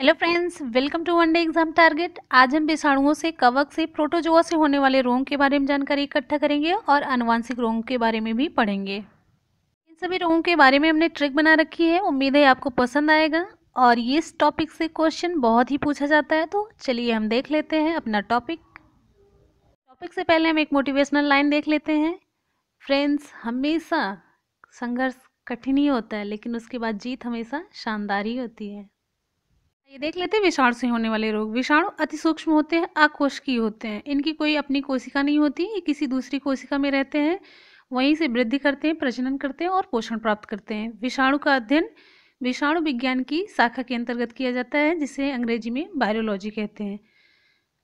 hello friends welcome to one day exam target आज हम विषाणुओं से कवक से प्रोटोजोआ से होने वाले रोग के बारे में जानकारी इकट्ठा करेंगे और अनुवांशिक रोग के बारे में भी पढ़ेंगे इन सभी रोगों के बारे में हमने ट्रिक बना रखी है उम्मीद है आपको पसंद आएगा और ये इस टॉपिक से क्वेश्चन बहुत ही पूछा जाता है तो चलिए हम देख लेते हैं अपना टॉपिक टॉपिक से पहले हम एक मोटिवेशनल लाइन देख लेते हैं फ्रेंड्स हमेशा संघर्ष कठिन ही होता है लेकिन उसके बाद जीत हमेशा शानदार ही होती है ये देख लेते हैं विषाणु से होने वाले रोग विषाणु अति सूक्ष्म होते हैं अकोशकीय होते हैं इनकी कोई अपनी कोशिका नहीं होती ये किसी दूसरी कोशिका में रहते हैं वहीं से वृद्धि करते हैं प्रजनन करते हैं और पोषण प्राप्त करते हैं विषाणु का अध्ययन विषाणु विज्ञान की शाखा के अंतर्गत किया जाता है जिसे अंग्रेजी में बायोलॉजी कहते हैं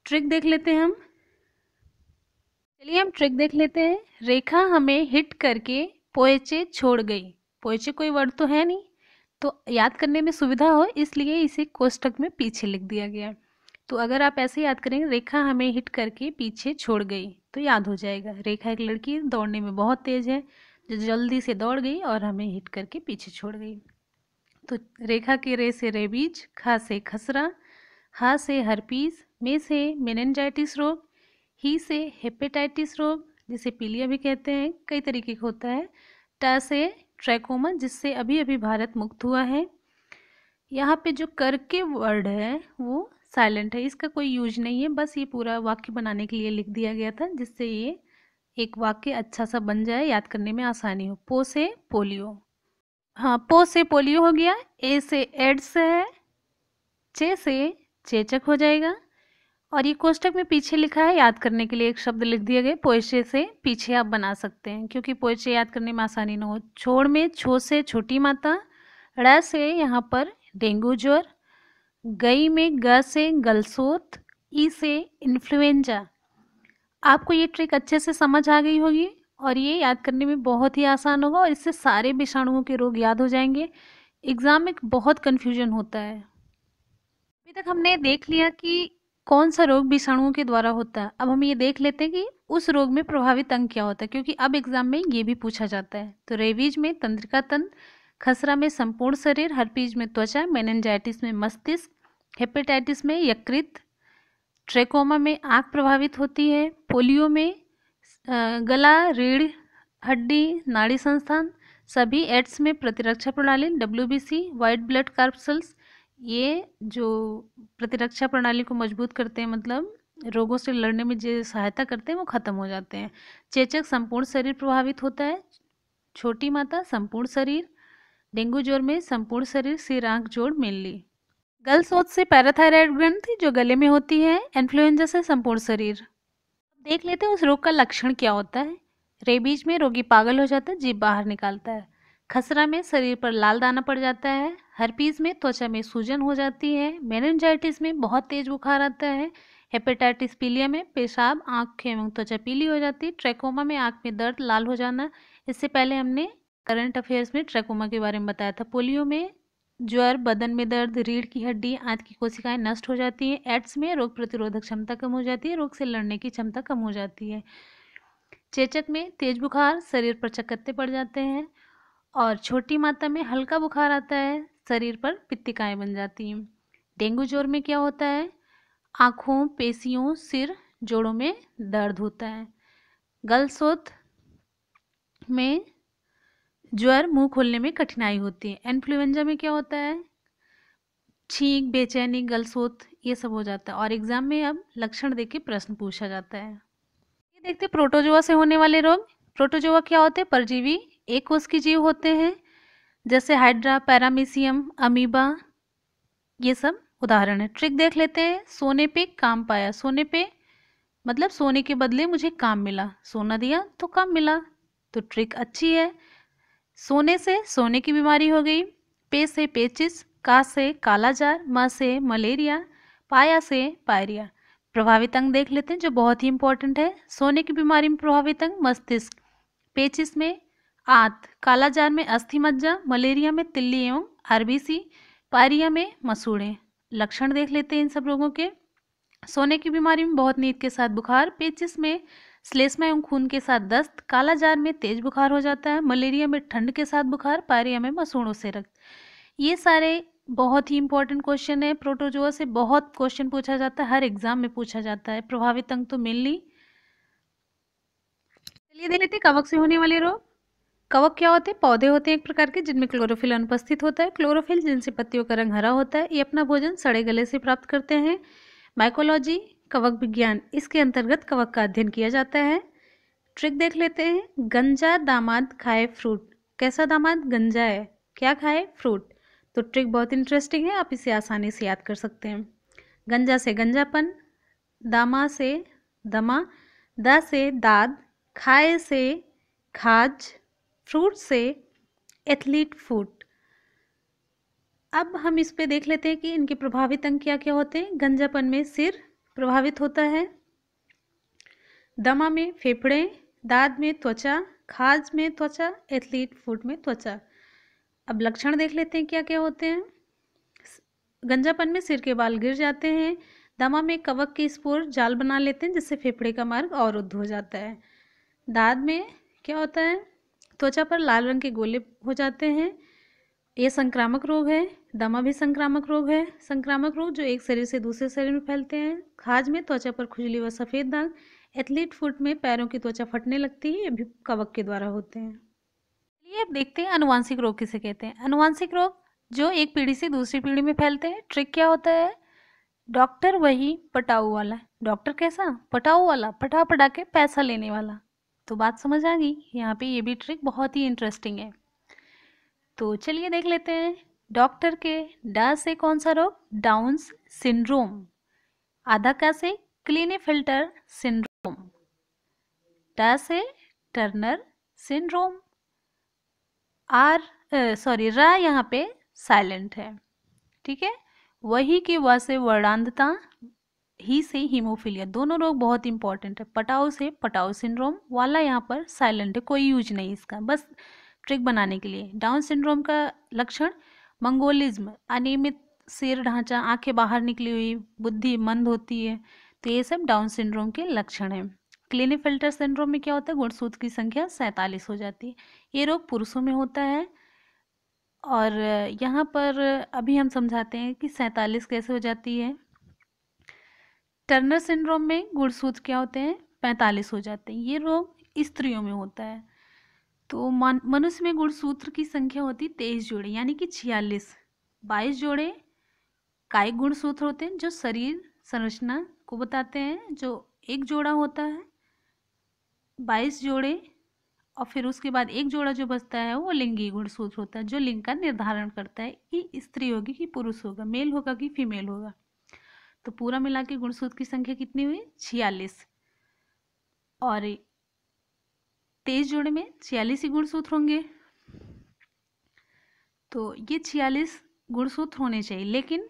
ट्रिक देख लेते हैं हम चलिए हम ट्रिक देख लेते हैं रेखा हमें हिट करके पोएचे छोड़ गई पोएचे कोई वर्ड तो है नहीं तो याद करने में सुविधा हो इसलिए इसे कोष्टक में पीछे लिख दिया गया तो अगर आप ऐसे याद करेंगे रेखा हमें हिट करके पीछे छोड़ गई तो याद हो जाएगा रेखा एक लड़की दौड़ने में बहुत तेज़ है जो जल्दी से दौड़ गई और हमें हिट करके पीछे छोड़ गई तो रेखा के रे से रेबीज खा से खसरा हा से हरपीस मे से मेनजाइटिस रोग ही से हेपेटाइटिस रोग जिसे पीलिया भी कहते हैं कई तरीके का होता है टा से ट्रैकोमा जिससे अभी अभी भारत मुक्त हुआ है यहाँ पे जो कर के वर्ड है वो साइलेंट है इसका कोई यूज नहीं है बस ये पूरा वाक्य बनाने के लिए लिख दिया गया था जिससे ये एक वाक्य अच्छा सा बन जाए याद करने में आसानी हो पो से पोलियो हाँ पो से पोलियो हो गया ए से एड्स है चे से चेचक हो जाएगा और ये कोष्टक में पीछे लिखा है याद करने के लिए एक शब्द लिख दिया गया पोएचे से पीछे आप बना सकते हैं क्योंकि पोएचे याद करने में आसानी ना हो छोड़ में छो से छोटी माता ड़ से यहाँ पर डेंगू ज्वर गई में ग से गलसोत ई से इन्फ्लुएंजा आपको ये ट्रिक अच्छे से समझ आ गई होगी और ये याद करने में बहुत ही आसान होगा और इससे सारे विषाणुओं के रोग याद हो जाएंगे एग्ज़ाम में बहुत कन्फ्यूजन होता है अभी तक हमने देख लिया कि कौन सा रोग विषाणुओं के द्वारा होता है अब हम ये देख लेते हैं कि उस रोग में प्रभावित अंग क्या होता है क्योंकि अब एग्जाम में ये भी पूछा जाता है तो रेबीज में तंत्रिका तंत्र खसरा में संपूर्ण शरीर हरपीज में त्वचा मेनेंजाइटिस में मस्तिष्क हेपेटाइटिस में यकृत ट्रेकोमा में आँख प्रभावित होती है पोलियो में गला रीढ़ हड्डी नाड़ी संस्थान सभी एड्स में प्रतिरक्षा प्रणाली W B C white blood corpuscles ये जो प्रतिरक्षा प्रणाली को मजबूत करते हैं मतलब रोगों से लड़ने में जो सहायता करते हैं वो खत्म हो जाते हैं चेचक संपूर्ण शरीर प्रभावित होता है छोटी माता संपूर्ण शरीर डेंगू ज्वर में संपूर्ण शरीर सिर आँख जोड़ मेनली गल सोच से पैराथायराइड ग्रंथ जो गले में होती है इन्फ्लुएंजा से संपूर्ण शरीर देख लेते हैं उस रोग का लक्षण क्या होता है रेबीज में रोगी पागल हो जाता है जीभ बाहर निकालता है खसरा में शरीर पर लाल दाना पड़ जाता है हरपीज में त्वचा में सूजन हो जाती है मेनजाइटिस में बहुत तेज बुखार आता है हेपेटाइटिस पीलिया में पेशाब आँख एवं त्वचा पीली हो जाती है ट्रैकोमा में आँख में दर्द लाल हो जाना इससे पहले हमने करंट अफेयर्स में ट्रैकोमा के बारे में बताया था पोलियो में ज्वर बदन में दर्द रीढ़ की हड्डी आंत की कोशिकाएं नष्ट हो जाती हैं एड्स में रोग प्रतिरोधक क्षमता कम हो जाती है रोग से लड़ने की क्षमता कम हो जाती है चेचक में तेज बुखार शरीर पर चकत्ते पड़ जाते हैं और छोटी मात्रा में हल्का बुखार आता है शरीर पर पित्तिकाएँ बन जाती हैं डेंगू ज्वर में क्या होता है आँखों पेशियों सिर जोड़ों में दर्द होता है गलसोत में ज्वर मुंह खोलने में कठिनाई होती है इन्फ्लुएंजा में क्या होता है छींक बेचैनी गलसोत ये सब हो जाता है और एग्जाम में अब लक्षण देख के प्रश्न पूछा जाता है ये देखते प्रोटोजोआ से होने वाले रोग प्रोटोजोआ क्या होते हैं परजीवी एक कोश के जीव होते हैं जैसे हाइड्रा पैरामीसियम अमीबा ये सब उदाहरण है ट्रिक देख लेते हैं सोने पे काम पाया सोने पे मतलब सोने के बदले मुझे काम मिला सोना दिया तो काम मिला तो ट्रिक अच्छी है सोने से सोने की बीमारी हो गई पे से पेचिस का से कालाजार म से मलेरिया पाया से पायरिया प्रभावित अंग देख लेते हैं जो बहुत ही इंपॉर्टेंट है सोने की बीमारी में प्रभावित अंग मस्तिष्क पेचिस में आंत कालाजार में अस्थि मज्जा मलेरिया में तिल्ली एवं आरबीसी पायरिया में मसूड़े लक्षण देख लेते हैं इन सब रोगों के सोने की बीमारी में बहुत नींद के साथ बुखार पेचिस में स्लेसमा एवं खून के साथ दस्त कालाजार में तेज बुखार हो जाता है मलेरिया में ठंड के साथ बुखार पायरिया में मसूड़ों से रक्त ये सारे बहुत ही इंपॉर्टेंट क्वेश्चन है प्रोटोजोआ से बहुत क्वेश्चन पूछा जाता है हर एग्जाम में पूछा जाता है प्रभावित अंग तो नहीं चलिए देख लेते कवक से होने वाले रोग कवक क्या होते हैं पौधे होते हैं एक प्रकार के जिनमें क्लोरोफिल अनुपस्थित होता है क्लोरोफिल जिनसे पत्तियों का रंग हरा होता है ये अपना भोजन सड़े गले से प्राप्त करते हैं माइकोलॉजी कवक विज्ञान इसके अंतर्गत कवक का अध्ययन किया जाता है ट्रिक देख लेते हैं गंजा दामाद खाए फ्रूट कैसा दामाद गंजा है क्या खाए फ्रूट तो ट्रिक बहुत इंटरेस्टिंग है आप इसे आसानी से याद कर सकते हैं गंजा से गंजापन दामा से दमा दा से दाद खाए से खाज फ्रूट से एथलीट फूट अब हम इस पे देख लेते हैं कि इनके प्रभावित अंग क्या क्या होते हैं गंजापन में सिर प्रभावित होता है दमा में फेफड़े दाद में त्वचा खाज में त्वचा एथलीट फूट में त्वचा अब लक्षण देख लेते हैं क्या क्या होते हैं गंजापन में सिर के बाल गिर जाते हैं दमा में कवक के स्पोर जाल बना लेते हैं जिससे फेफड़े का मार्ग अवरुद्ध हो जाता है दाद में क्या होता है त्वचा पर लाल रंग के गोले हो जाते हैं ये संक्रामक रोग है दमा भी संक्रामक रोग है संक्रामक रोग जो एक शरीर से दूसरे शरीर में फैलते हैं खाज में त्वचा पर खुजली व सफ़ेद दाग एथलीट फुट में पैरों की त्वचा फटने लगती है ये भी कवक के द्वारा होते हैं ये अब देखते हैं अनुवांशिक रोग किसे कहते हैं अनुवांशिक रोग जो एक पीढ़ी से दूसरी पीढ़ी में फैलते हैं ट्रिक क्या होता है डॉक्टर वही पटाऊ वाला डॉक्टर कैसा पटाऊ वाला पटा पटा के पैसा लेने वाला तो बात समझ आ गई यहाँ पे ये भी ट्रिक बहुत ही इंटरेस्टिंग है तो चलिए देख लेते हैं डॉक्टर के डा से कौन सा रोग डाउन्स सिंड्रोम आधा का से क्लीनी फिल्टर सिंड्रोम डा से टर्नर सिंड्रोम आर सॉरी रा यहाँ पे साइलेंट है ठीक है वही की वह से वर्णांधता ही से हीमोफीलिया दोनों रोग बहुत इंपॉर्टेंट है पटाओ से पटाओ सिंड्रोम वाला यहाँ पर साइलेंट है कोई यूज नहीं इसका बस ट्रिक बनाने के लिए डाउन सिंड्रोम का लक्षण मंगोलिज्म अनियमित सिर ढांचा आंखें बाहर निकली हुई बुद्धि मंद होती है तो ये सब डाउन सिंड्रोम के लक्षण हैं फिल्टर सिंड्रोम में क्या होता है गुणसूत्र की संख्या सैंतालीस हो जाती है ये रोग पुरुषों में होता है और यहाँ पर अभी हम समझाते हैं कि सैंतालीस कैसे हो जाती है टर्नर सिंड्रोम में गुड़सूद क्या होते हैं पैंतालीस हो जाते हैं ये रोग स्त्रियों में होता है तो मनुष्य में गुणसूत्र की संख्या होती है तेईस जोड़े यानी कि छियालीस बाईस जोड़े काय गुणसूत्र होते हैं जो शरीर संरचना को बताते हैं जो एक जोड़ा होता है बाईस जोड़े और फिर उसके बाद एक जोड़ा जो बचता है वो लिंगी गुणसूत्र होता है जो लिंग का निर्धारण करता है कि स्त्री होगी कि पुरुष होगा मेल होगा कि फीमेल होगा तो पूरा मिला के गुणसूत्र की संख्या कितनी हुई छियालीस और तेईस जोड़े में छियालीस ही गुणसूत्र होंगे तो ये छियालीस गुणसूत्र होने चाहिए लेकिन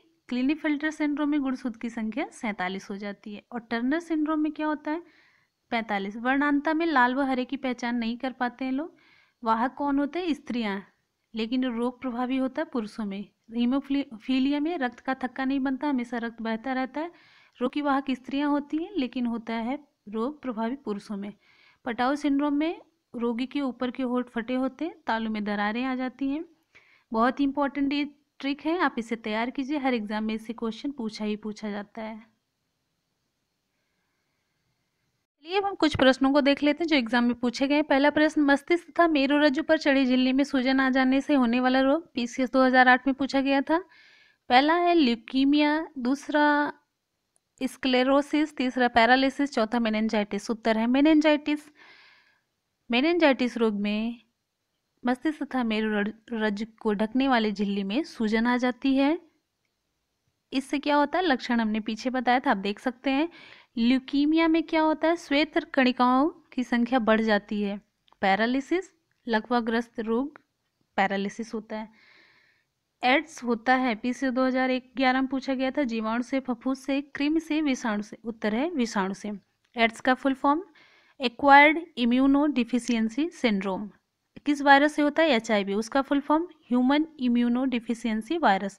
फिल्टर सिंड्रोम में गुणसूत्र की संख्या सैंतालीस हो जाती है और टर्नर सिंड्रोम में क्या होता है पैंतालीस वर्णांता में लाल व हरे की पहचान नहीं कर पाते हैं लोग वाहक कौन होते हैं स्त्रियाँ लेकिन रोग प्रभावी होता है पुरुषों में हीमोफीलिया में रक्त का थक्का नहीं बनता हमेशा रक्त बहता रहता है रोग की वाहक स्त्रियाँ होती हैं लेकिन होता है रोग प्रभावी पुरुषों में पटाऊ सिंड्रोम में रोगी के ऊपर के होट फटे होते हैं तालों में दरारें आ जाती हैं बहुत इंपॉर्टेंट ये ट्रिक है आप इसे तैयार कीजिए हर एग्ज़ाम में इससे क्वेश्चन पूछा ही पूछा जाता है चलिए अब हम कुछ प्रश्नों को देख लेते हैं जो एग्जाम में पूछे गए पहला प्रश्न मस्तिष्क तथा मेरु रज्जु पर चढ़ी झिल्ली में सूजन आ जाने से होने वाला रोग पीसीएस 2008 में पूछा गया था पहला है ल्यूकीमिया दूसरा स्क्लेरोसिस तीसरा पैरालिसिस चौथा मेनेंजाइटिस उत्तर है मेनेंजाइटिस मेनेंजाइटिस रोग में मस्तिष्क तथा मेरु रज को ढकने वाली झिल्ली में सूजन आ जाती है इससे क्या होता है लक्षण हमने पीछे बताया था आप देख सकते हैं ल्यूकीमिया में क्या होता है श्वेत कणिकाओं की संख्या बढ़ जाती है पैरालिसिस लकवाग्रस्त रोग पैरालिसिस होता है एड्स होता है पी से दो हजार ग्यारह में पूछा गया था जीवाणु से फफूस से क्रिम से विषाणु से उत्तर है विषाणु से एड्स का full form acquired immunodeficiency syndrome किस वायरस से होता है एच उसका full form human immunodeficiency virus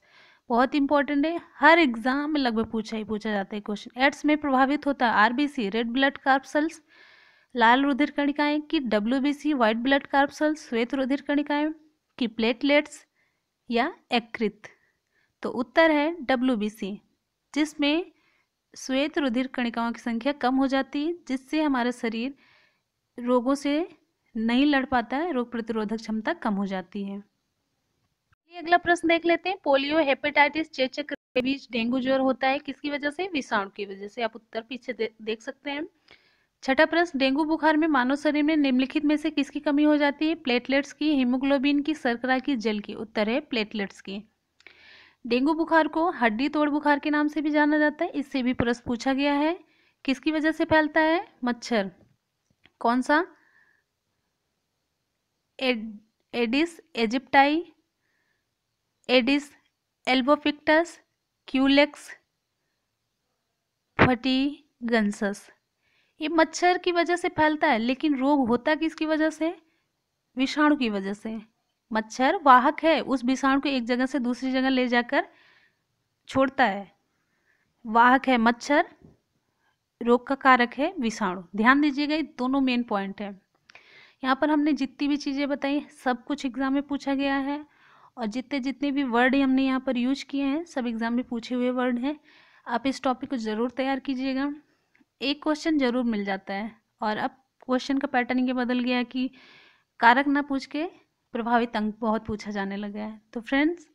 बहुत इंपॉर्टेंट है हर एग्जाम में लगभग पूछा ही पूछा जाता है क्वेश्चन एड्स में प्रभावित होता है आरबीसी रेड ब्लड कार्पसल्स लाल रुधिर कणिकाएं B C white blood corpuscles श्वेत रुधिर कणिकाएं की प्लेटलेट्स या एकृत तो उत्तर है सी जिसमें श्वेत रुधिर कणिकाओं की संख्या कम हो जाती है जिससे हमारा शरीर रोगों से नहीं लड़ पाता है रोग प्रतिरोधक क्षमता कम हो जाती है अगला प्रश्न देख लेते हैं पोलियो हेपेटाइटिस चेचक रेबीज डेंगू ज्वर होता है किसकी वजह से विषाणु की वजह से आप उत्तर पीछे दे, देख सकते हैं छठा प्रश्न डेंगू बुखार में मानव शरीर में निम्नलिखित में से किसकी कमी हो जाती है प्लेटलेट्स की हीमोग्लोबिन की सरकरा की जल की उत्तर है प्लेटलेट्स की डेंगू बुखार को हड्डी तोड़ बुखार के नाम से भी जाना जाता है इससे भी प्रश्न पूछा गया है किसकी वजह से फैलता है मच्छर कौन सा एड, Aedes aegypti Aedes albopictus Culex fatigans ये मच्छर की वजह से फैलता है लेकिन रोग होता किसकी वजह से विषाणु की वजह से मच्छर वाहक है उस विषाणु को एक जगह से दूसरी जगह ले जाकर छोड़ता है वाहक है मच्छर रोग का कारक है विषाणु ध्यान दीजिएगा ये दोनों मेन पॉइंट है यहाँ पर हमने जितनी भी चीज़ें बताई सब कुछ एग्जाम में पूछा गया है और जितने जितने भी वर्ड हमने यहाँ पर यूज किए हैं सब एग्ज़ाम में पूछे हुए वर्ड हैं आप इस टॉपिक को ज़रूर तैयार कीजिएगा एक क्वेश्चन ज़रूर मिल जाता है और अब क्वेश्चन का पैटर्न ये बदल गया कि कारक ना पूछ के प्रभावित अंक बहुत पूछा जाने लगा है तो फ्रेंड्स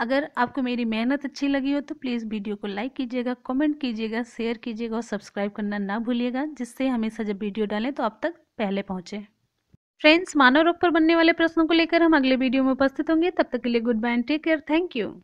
अगर आपको मेरी मेहनत अच्छी लगी हो तो प्लीज़ वीडियो को लाइक कीजिएगा कमेंट कीजिएगा शेयर कीजिएगा और सब्सक्राइब करना ना भूलिएगा जिससे हमेशा जब वीडियो डालें तो आप तक पहले पहुँचें फ्रेंड्स मानव रोग पर बनने वाले प्रश्नों को लेकर हम अगले वीडियो में उपस्थित होंगे तब तक के लिए good bye and take care thank you